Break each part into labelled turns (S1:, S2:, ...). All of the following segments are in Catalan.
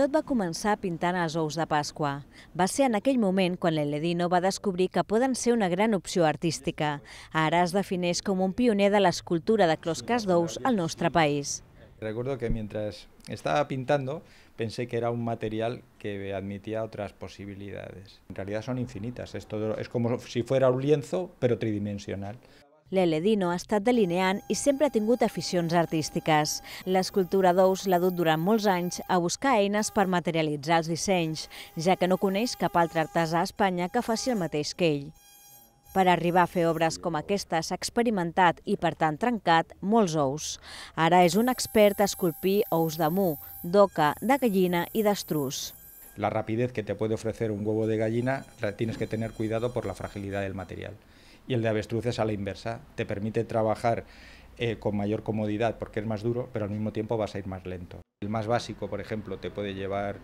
S1: Tot va començar pintant els ous de Pasqua. Va ser en aquell moment quan l'Eledino va descobrir que poden ser una gran opció artística. Ara es defineix com un pioner de l'escultura de closques d'ous al nostre país.
S2: Recuerdo que mientras estaba pintando pensé que era un material que admitía otras posibilidades. En realidad son infinitas, es, todo, es como si fuera un lienzo pero tridimensional.
S1: L'Eledino ha estat delineant i sempre ha tingut aficions artístiques. L'escultura d'ous l'ha dut durant molts anys a buscar eines per materialitzar els dissenys, ja que no coneix cap altre artesà a Espanya que faci el mateix que ell. Per arribar a fer obres com aquesta s'ha experimentat i, per tant, trencat molts ous. Ara és un expert a esculpir ous de mu, d'oca, de gallina i d'estrus.
S2: La rapidez que te puede ofrecer un huevo de gallina tienes que tener cuidado por la fragilidad del material. y el de avestruces a la inversa. Te permite trabajar eh, con mayor comodidad porque es más duro, pero al mismo tiempo vas a ir más lento. El más básico, por ejemplo, te puede llevar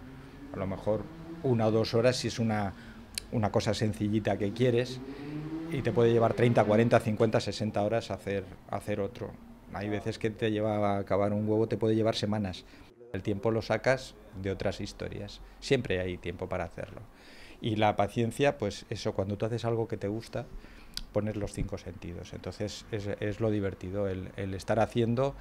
S2: a lo mejor una o dos horas si es una, cosa sencillita que quieres y te puede llevar 30, 40, 50, 60 horas hacer, hacer otro. Hay veces que te lleva a acabar un huevo, te puede llevar semanas. El tiempo lo sacas de otras historias. Siempre hay tiempo para hacerlo. Y la paciencia, pues eso, cuando tú haces algo que te gusta, poner los cinco sentidos. Entonces es, es lo divertido, el, el, estar haciendo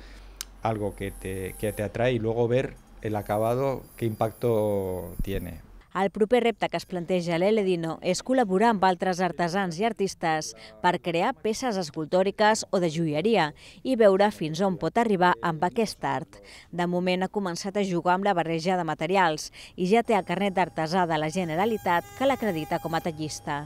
S2: algo que te, que te atrae y luego ver el acabado, qué impacto tiene.
S1: El proper repte que es planteja l'Eledino és col·laborar amb altres artesans i artistes per crear peces escultòriques o de joieria i veure fins on pot arribar amb aquest art. De moment ha començat a jugar amb la barreja de materials i ja té el carnet d'artesà de la Generalitat que l'acredita com a tallista.